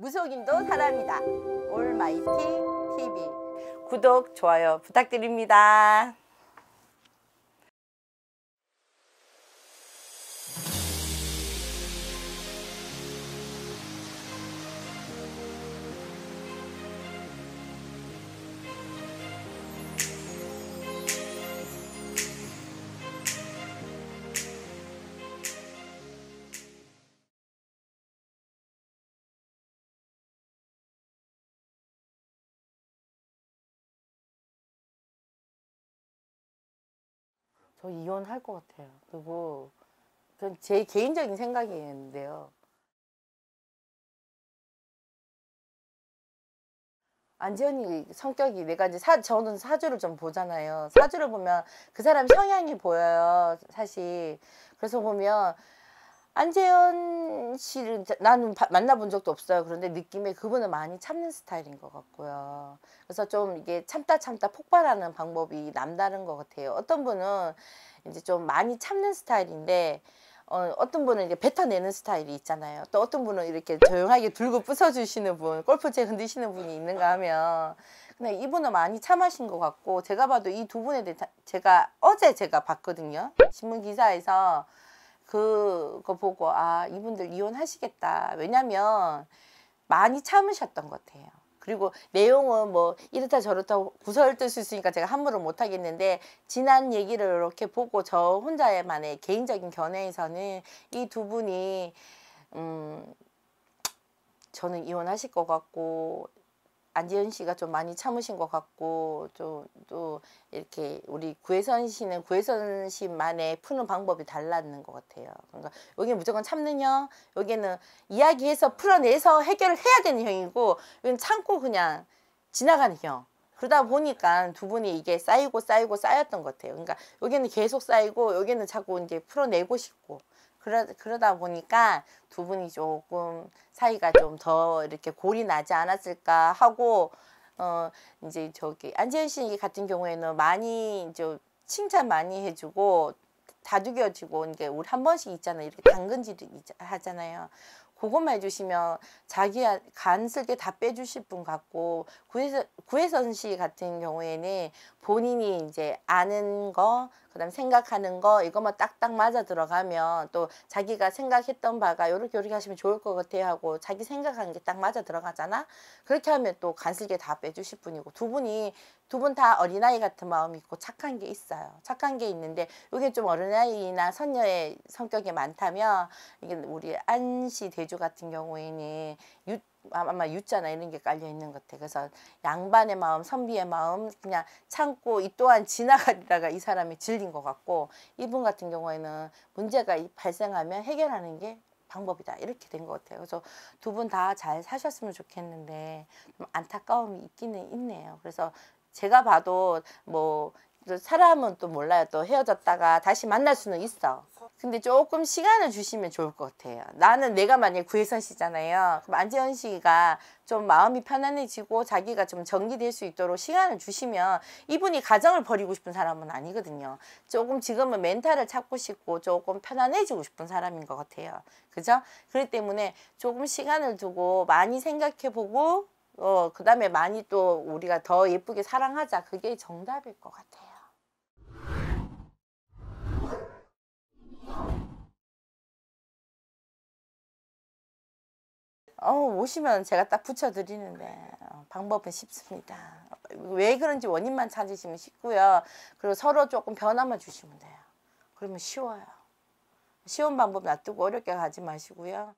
무속인도 사람이다. 올마이티 TV 구독, 좋아요 부탁드립니다. 저 이혼할 것 같아요. 그리고 그제 개인적인 생각이었는데요. 안지현이 성격이 내가 네 이제 사 저는 사주를 좀 보잖아요. 사주를 보면 그 사람 성향이 보여요. 사실 그래서 보면 안재현 씨는 나는 바, 만나본 적도 없어요. 그런데 느낌에 그분은 많이 참는 스타일인 것 같고요. 그래서 좀 이게 참다 참다 폭발하는 방법이 남다른 것 같아요. 어떤 분은 이제 좀 많이 참는 스타일인데 어, 어떤 분은 이제 뱉어내는 스타일이 있잖아요. 또 어떤 분은 이렇게 조용하게 들고 부숴주시는 분, 골프채 흔드시는 분이 있는가 하면 근데 이분은 많이 참하신 것 같고 제가 봐도 이 두 분에 대해 제가 어제 제가 봤거든요. 신문 기사에서 그거 보고 아 이분들 이혼하시겠다. 왜냐면 많이 참으셨던 것 같아요. 그리고 내용은 뭐 이렇다 저렇다 구설뜰 수 있으니까 제가 함부로 못하겠는데 지난 얘기를 이렇게 보고 저 혼자만의 개인적인 견해에서는 이 두 분이 음 저는 이혼하실 것 같고 안지현 씨가 좀 많이 참으신 것 같고 좀또 이렇게 우리 구혜선 씨는 구혜선 씨만의 푸는 방법이 달랐는 것 같아요. 그러니까 여기는 무조건 참는 형, 여기는 이야기해서 풀어내서 해결을 해야 되는 형이고 여기는 참고 그냥 지나가는 형. 그러다 보니까 두 분이 이게 쌓이고 쌓이고 쌓였던 것 같아요. 그러니까 여기는 계속 쌓이고 여기는 자꾸 이제 풀어내고 싶고 그러, 그러다 보니까 두 분이 조금 사이가 좀 더 이렇게 골이 나지 않았을까 하고 어 이제 저기 안재현 씨 같은 경우에는 많이 이제 칭찬 많이 해주고 다죽여지고 이게 우리 한 번씩 있잖아요 이렇게 당근질 하잖아요 그것만 해주시면 자기 간슬게 다 빼주실 분 같고 구혜선, 구혜선 씨 같은 경우에는 본인이 이제 아는 거 그다음 생각하는 거 이것만 뭐 딱딱 맞아 들어가면 또 자기가 생각했던 바가 요렇게 요렇게 하시면 좋을 것 같아요 하고 자기 생각하는 게 딱 맞아 들어가잖아 그렇게 하면 또 간슬게 다 빼주실 분이고 두 분이 두 분 다 어린아이 같은 마음이 있고 착한 게 있어요 착한 게 있는데 이게 좀 어린아이나 선녀의 성격이 많다면 이게 우리 안시 대주 같은 경우에는 아마 유자나 이런 게 깔려 있는 것 같아. 그래서 양반의 마음, 선비의 마음 그냥 참고 이 또한 지나가리다가 이 사람이 질린 것 같고 이분 같은 경우에는 문제가 발생하면 해결하는 게 방법이다 이렇게 된 것 같아요. 그래서 두 분 다 잘 사셨으면 좋겠는데 좀 안타까움이 있기는 있네요. 그래서 제가 봐도 뭐 사람은 또 몰라요. 또 헤어졌다가 다시 만날 수는 있어. 근데 조금 시간을 주시면 좋을 것 같아요. 나는 내가 만약에 구혜선 씨잖아요. 그럼 안재현 씨가 좀 마음이 편안해지고 자기가 좀 정리될 수 있도록 시간을 주시면 이분이 가정을 버리고 싶은 사람은 아니거든요. 조금 지금은 멘탈을 찾고 싶고 조금 편안해지고 싶은 사람인 것 같아요. 그죠? 그렇기 때문에 조금 시간을 두고 많이 생각해보고 어, 그 다음에 많이 또 우리가 더 예쁘게 사랑하자. 그게 정답일 것 같아요. 어, 오시면 제가 딱 붙여드리는데 어, 방법은 쉽습니다. 왜 그런지 원인만 찾으시면 쉽고요. 그리고 서로 조금 변화만 주시면 돼요. 그러면 쉬워요. 쉬운 방법 놔두고 어렵게 가지 마시고요.